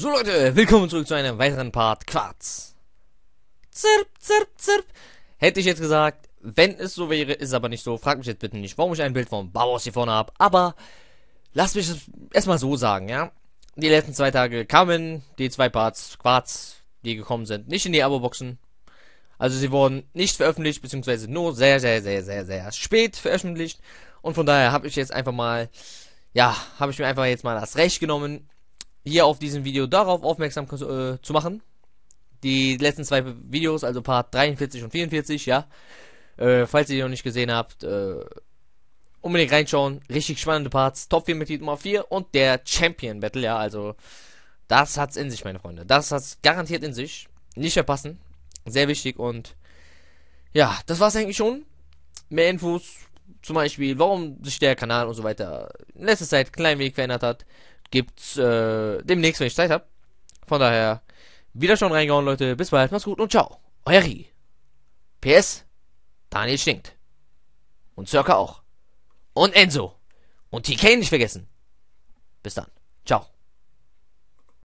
So Leute, willkommen zurück zu einem weiteren Part Quarz. Zirp, zirp, zirp. Hätte ich jetzt gesagt, wenn es so wäre, ist es aber nicht so. Frag mich jetzt bitte nicht, warum ich ein Bild vom Bauhaus hier vorne habe. Aber lasst mich es erstmal so sagen, ja. Die letzten zwei Tage kamen die zwei Parts Quarz, die gekommen sind, nicht in die Abo-Boxen. Also sie wurden nicht veröffentlicht, beziehungsweise nur sehr, sehr, sehr, sehr, sehr spät veröffentlicht. Und von daher habe ich jetzt einfach mal, ja, habe ich mir einfach jetzt mal das Recht genommen hier auf diesem Video darauf aufmerksam äh, zu machen. Die letzten zwei Videos, also Part 43 und 44, ja. Äh, falls ihr die noch nicht gesehen habt, äh, unbedingt reinschauen. Richtig spannende Parts. Top 4 Mitglied Nummer 4 und der Champion Battle, ja. Also, das hat's in sich, meine Freunde. Das hat's garantiert in sich. Nicht verpassen. Sehr wichtig und ja, das war's eigentlich schon. Mehr Infos, zum Beispiel, warum sich der Kanal und so weiter in letzter Zeit klein wenig verändert hat, gibt's äh, demnächst, wenn ich Zeit habe. Von daher, wieder schon reingehauen, Leute. Bis bald, macht's gut und ciao. Euer Ri. PS, Daniel stinkt. Und Zirka auch. Und Enzo. Und TK nicht vergessen. Bis dann. Ciao.